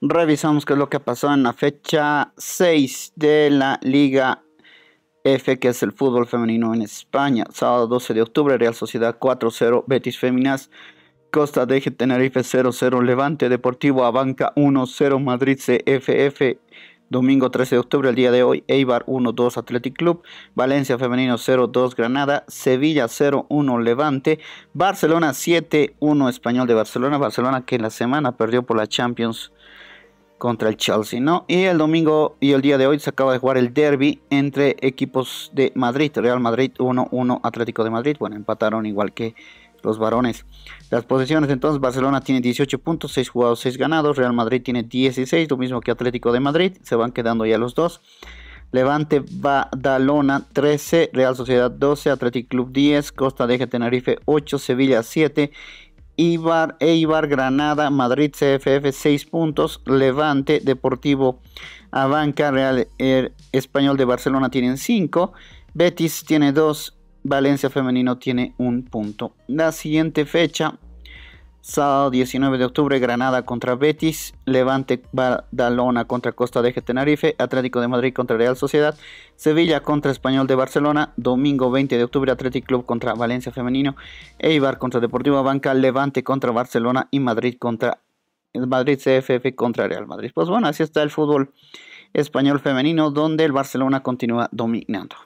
revisamos qué es lo que pasó en la fecha 6 de la Liga F, que es el fútbol femenino en España. Sábado 12 de octubre, Real Sociedad 4-0, Betis Féminas, Costa de Tenerife 0-0, Levante Deportivo Abanca 1-0, Madrid CFF Domingo 13 de octubre, el día de hoy, Eibar 1-2 Athletic Club, Valencia Femenino 0-2 Granada, Sevilla 0-1 Levante, Barcelona 7-1 Español de Barcelona, Barcelona que en la semana perdió por la Champions contra el Chelsea, ¿no? Y el domingo y el día de hoy se acaba de jugar el derby entre equipos de Madrid, Real Madrid 1-1, Atlético de Madrid, bueno, empataron igual que los varones. Las posiciones entonces, Barcelona tiene 18 puntos, 6 jugados, 6 ganados, Real Madrid tiene 16, lo mismo que Atlético de Madrid, se van quedando ya los dos. Levante Badalona 13, Real Sociedad 12, Atlético Club 10, Costa de Tenerife 8, Sevilla 7 Ibar, Eibar, Granada, Madrid, CFF 6 puntos, Levante, Deportivo, Abanca, Real er, Español de Barcelona tienen 5, Betis tiene 2, Valencia Femenino tiene 1 punto. La siguiente fecha Sábado 19 de octubre, Granada contra Betis, Levante Badalona contra Costa de Tenerife, Atlético de Madrid contra Real Sociedad, Sevilla contra Español de Barcelona, domingo 20 de octubre, Atlético Club contra Valencia Femenino, Eibar contra Deportivo Banca, Levante contra Barcelona y Madrid contra Madrid CFF contra Real Madrid. Pues bueno, así está el fútbol español femenino, donde el Barcelona continúa dominando.